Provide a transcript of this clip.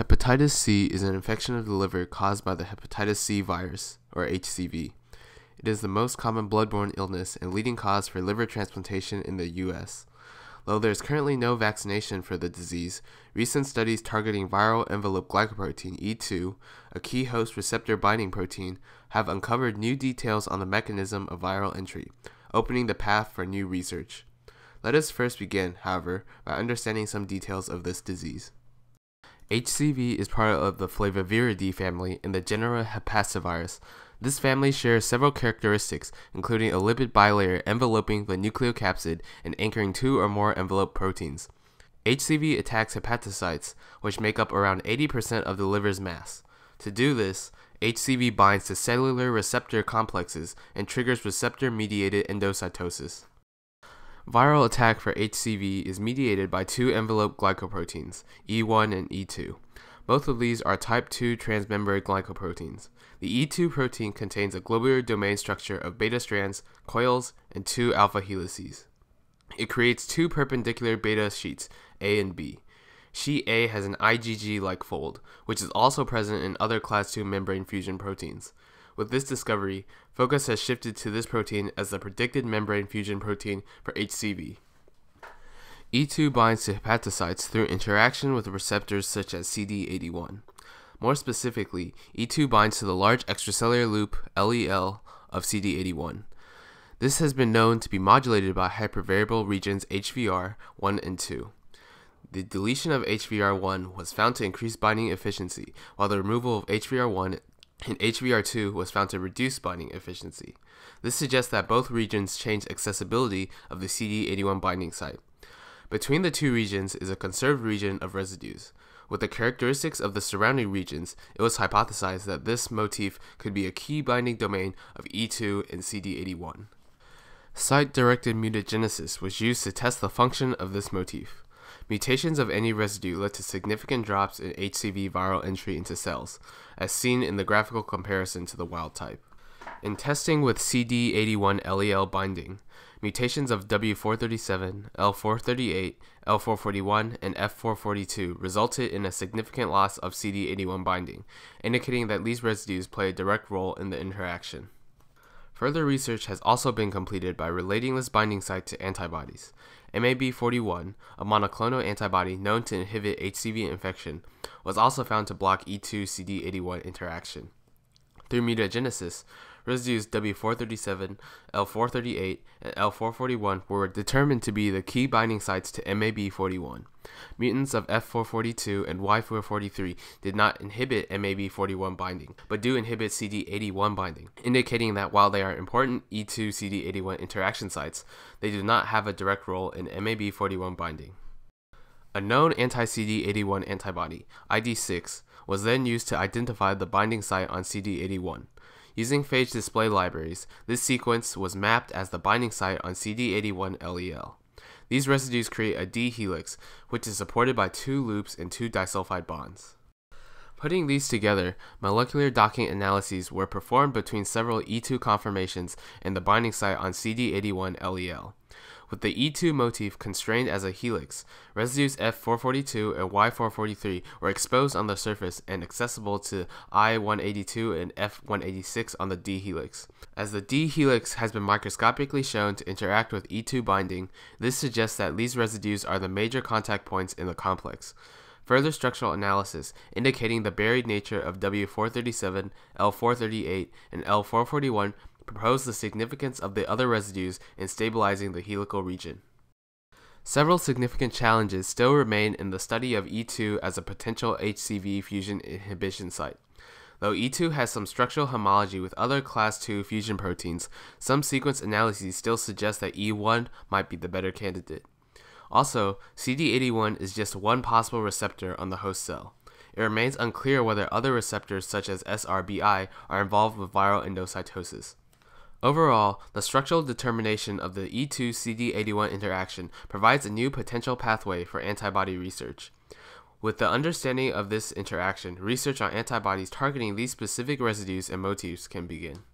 Hepatitis C is an infection of the liver caused by the hepatitis C virus, or HCV. It is the most common bloodborne illness and leading cause for liver transplantation in the US. Though there is currently no vaccination for the disease, recent studies targeting viral envelope glycoprotein E2, a key host receptor binding protein, have uncovered new details on the mechanism of viral entry, opening the path for new research. Let us first begin, however, by understanding some details of this disease. HCV is part of the Flaviviridae family in the genera Hepatovirus. This family shares several characteristics, including a lipid bilayer enveloping the nucleocapsid and anchoring two or more envelope proteins. HCV attacks hepatocytes, which make up around 80% of the liver's mass. To do this, HCV binds to cellular receptor complexes and triggers receptor mediated endocytosis. Viral attack for HCV is mediated by two envelope glycoproteins, E1 and E2. Both of these are type 2 transmembrane glycoproteins. The E2 protein contains a globular domain structure of beta strands, coils, and two alpha helices. It creates two perpendicular beta sheets, A and B. Sheet A has an IgG like fold, which is also present in other class 2 membrane fusion proteins. With this discovery, focus has shifted to this protein as the predicted membrane fusion protein for HCV. E2 binds to hepatocytes through interaction with receptors such as CD81. More specifically, E2 binds to the large extracellular loop LEL of CD81. This has been known to be modulated by hypervariable regions HVR1 and 2. The deletion of HVR1 was found to increase binding efficiency, while the removal of HVR1 and hvr 2 was found to reduce binding efficiency. This suggests that both regions change accessibility of the CD81 binding site. Between the two regions is a conserved region of residues. With the characteristics of the surrounding regions, it was hypothesized that this motif could be a key binding domain of E2 and CD81. Site-directed mutagenesis was used to test the function of this motif. Mutations of any residue led to significant drops in HCV viral entry into cells, as seen in the graphical comparison to the wild type. In testing with CD81LEL binding, mutations of W437, L438, L441, and F442 resulted in a significant loss of CD81 binding, indicating that these residues play a direct role in the interaction. Further research has also been completed by relating this binding site to antibodies. MAB41, a monoclonal antibody known to inhibit HCV infection, was also found to block E2 CD81 interaction. Through mutagenesis, Residues W437, L438, and L441 were determined to be the key binding sites to MAB41. Mutants of F442 and Y443 did not inhibit MAB41 binding, but do inhibit CD81 binding, indicating that while they are important E2 CD81 interaction sites, they do not have a direct role in MAB41 binding. A known anti CD81 antibody, ID6, was then used to identify the binding site on CD81. Using phage display libraries, this sequence was mapped as the binding site on CD81LEL. These residues create a D helix, which is supported by two loops and two disulfide bonds. Putting these together, molecular docking analyses were performed between several E2 conformations and the binding site on CD81LEL with the E2 motif constrained as a helix. Residues F442 and Y443 were exposed on the surface and accessible to I182 and F186 on the D helix. As the D helix has been microscopically shown to interact with E2 binding, this suggests that these residues are the major contact points in the complex further structural analysis indicating the buried nature of W437, L438, and L441 proposed the significance of the other residues in stabilizing the helical region. Several significant challenges still remain in the study of E2 as a potential HCV fusion inhibition site. Though E2 has some structural homology with other class II fusion proteins, some sequence analyses still suggest that E1 might be the better candidate. Also, CD81 is just one possible receptor on the host cell. It remains unclear whether other receptors such as SRBI are involved with viral endocytosis. Overall, the structural determination of the E2-CD81 interaction provides a new potential pathway for antibody research. With the understanding of this interaction, research on antibodies targeting these specific residues and motifs can begin.